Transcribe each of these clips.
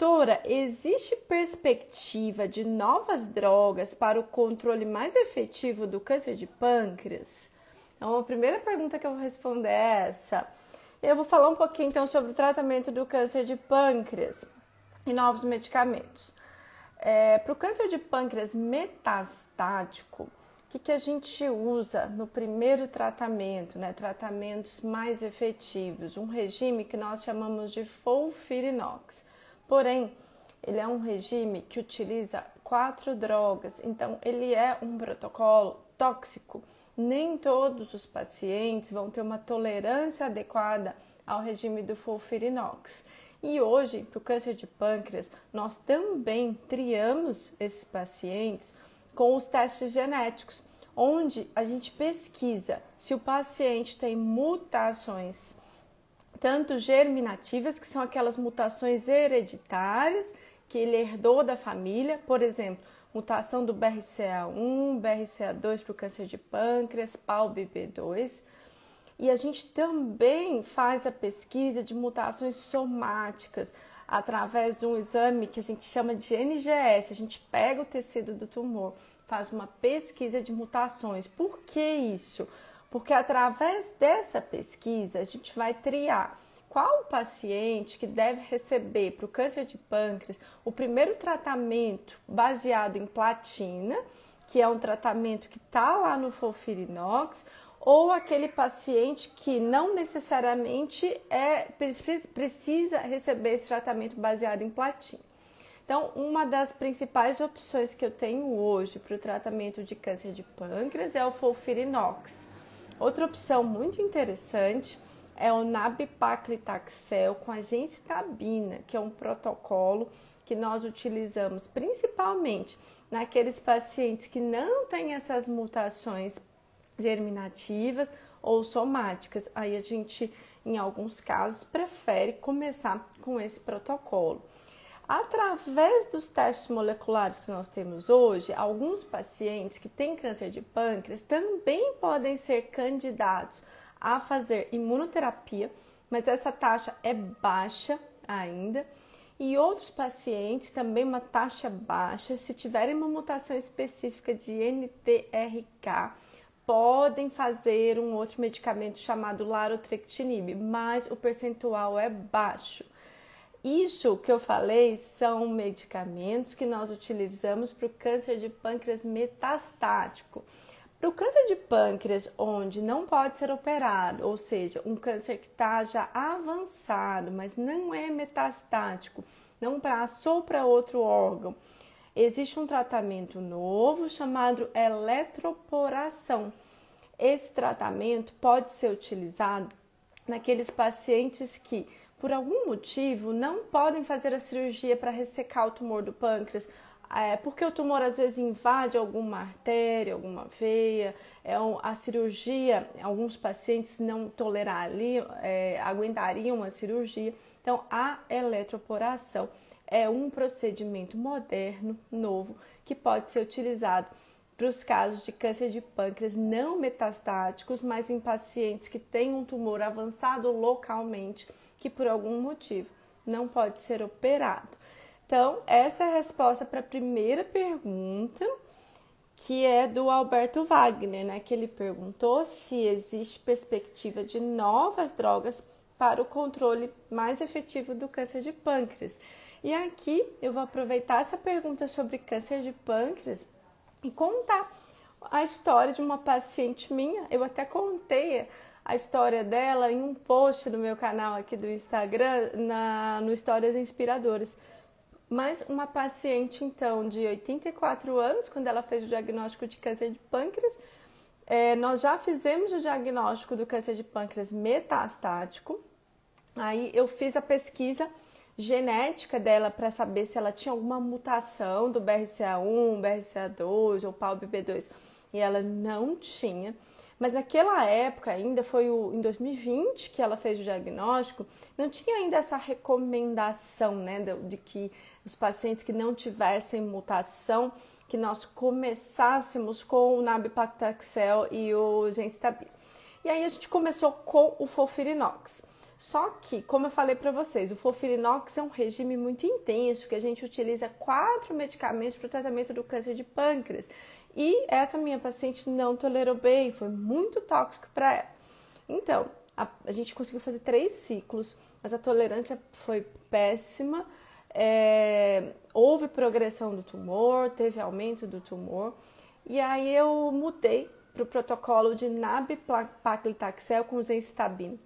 Doutora, existe perspectiva de novas drogas para o controle mais efetivo do câncer de pâncreas? Então, a primeira pergunta que eu vou responder é essa. Eu vou falar um pouquinho então sobre o tratamento do câncer de pâncreas e novos medicamentos. É, para o câncer de pâncreas metastático, o que, que a gente usa no primeiro tratamento, né? Tratamentos mais efetivos, um regime que nós chamamos de FOLFIRINOX. Porém, ele é um regime que utiliza quatro drogas, então ele é um protocolo tóxico. Nem todos os pacientes vão ter uma tolerância adequada ao regime do fulfirinox. E hoje, para o câncer de pâncreas, nós também triamos esses pacientes com os testes genéticos, onde a gente pesquisa se o paciente tem mutações tanto germinativas, que são aquelas mutações hereditárias que ele herdou da família, por exemplo, mutação do BRCA1, BRCA2 para o câncer de pâncreas, palb bb 2 E a gente também faz a pesquisa de mutações somáticas através de um exame que a gente chama de NGS. A gente pega o tecido do tumor, faz uma pesquisa de mutações. Por que isso? porque através dessa pesquisa a gente vai triar qual o paciente que deve receber para o câncer de pâncreas o primeiro tratamento baseado em platina, que é um tratamento que está lá no Folfirinox, ou aquele paciente que não necessariamente é, precisa receber esse tratamento baseado em platina. Então, uma das principais opções que eu tenho hoje para o tratamento de câncer de pâncreas é o Folfirinox. Outra opção muito interessante é o Nabipaclitaxel com a que é um protocolo que nós utilizamos principalmente naqueles pacientes que não têm essas mutações germinativas ou somáticas. Aí a gente, em alguns casos, prefere começar com esse protocolo. Através dos testes moleculares que nós temos hoje, alguns pacientes que têm câncer de pâncreas também podem ser candidatos a fazer imunoterapia, mas essa taxa é baixa ainda. E outros pacientes, também uma taxa baixa, se tiverem uma mutação específica de NTRK, podem fazer um outro medicamento chamado larotrectinib, mas o percentual é baixo isso que eu falei são medicamentos que nós utilizamos para o câncer de pâncreas metastático. Para o câncer de pâncreas, onde não pode ser operado, ou seja, um câncer que está já avançado, mas não é metastático, não passou para outro órgão, existe um tratamento novo chamado eletroporação. Esse tratamento pode ser utilizado naqueles pacientes que por algum motivo, não podem fazer a cirurgia para ressecar o tumor do pâncreas, é, porque o tumor às vezes invade alguma artéria, alguma veia, é, a cirurgia, alguns pacientes não tolerariam, é, aguentariam a cirurgia. Então, a eletroporação é um procedimento moderno, novo, que pode ser utilizado para os casos de câncer de pâncreas não metastáticos, mas em pacientes que têm um tumor avançado localmente que por algum motivo não pode ser operado. Então, essa é a resposta para a primeira pergunta, que é do Alberto Wagner, né, que ele perguntou se existe perspectiva de novas drogas para o controle mais efetivo do câncer de pâncreas. E aqui eu vou aproveitar essa pergunta sobre câncer de pâncreas e contar a história de uma paciente minha. Eu até contei a história dela em um post no meu canal aqui do Instagram, na, no Histórias Inspiradoras. Mas uma paciente, então, de 84 anos, quando ela fez o diagnóstico de câncer de pâncreas, é, nós já fizemos o diagnóstico do câncer de pâncreas metastático. Aí eu fiz a pesquisa genética dela para saber se ela tinha alguma mutação do BRCA1, BRCA2 ou PALB2 e ela não tinha. Mas naquela época ainda foi o, em 2020 que ela fez o diagnóstico, não tinha ainda essa recomendação, né, de, de que os pacientes que não tivessem mutação que nós começássemos com o nabipactaxel e o genstabilo. E aí a gente começou com o fofirinox. Só que, como eu falei para vocês, o Fofirinox é um regime muito intenso que a gente utiliza quatro medicamentos para o tratamento do câncer de pâncreas. E essa minha paciente não tolerou bem, foi muito tóxico para ela. Então, a, a, gente conseguiu fazer três ciclos, mas a tolerância foi péssima. É, houve progressão do tumor, teve aumento do tumor. E aí eu mudei para o protocolo de nab-paclitaxel com zencitabina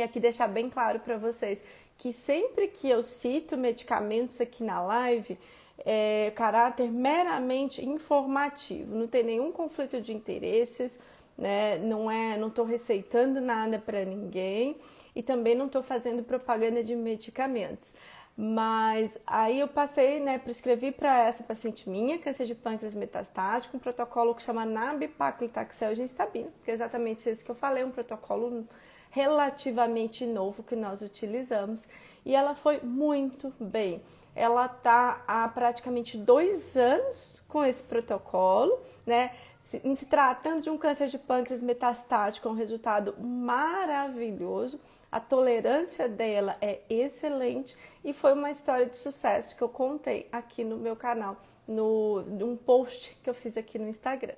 e aqui deixar bem claro para vocês que sempre que eu cito medicamentos aqui na live, é caráter meramente informativo, não tem nenhum conflito de interesses, né? Não é, não estou receitando nada para ninguém e também não estou fazendo propaganda de medicamentos. Mas aí eu passei, né, prescrevi para essa paciente minha, câncer de pâncreas metastático, um protocolo que chama nabipaclitaxel de instabina, que é exatamente esse que eu falei, um protocolo relativamente novo que nós utilizamos e ela foi muito bem. Ela está há praticamente dois anos com esse protocolo, né? Se, se tratando de um câncer de pâncreas metastático, é um resultado maravilhoso. A tolerância dela é excelente e foi uma história de sucesso que eu contei aqui no meu canal, no, num post que eu fiz aqui no Instagram.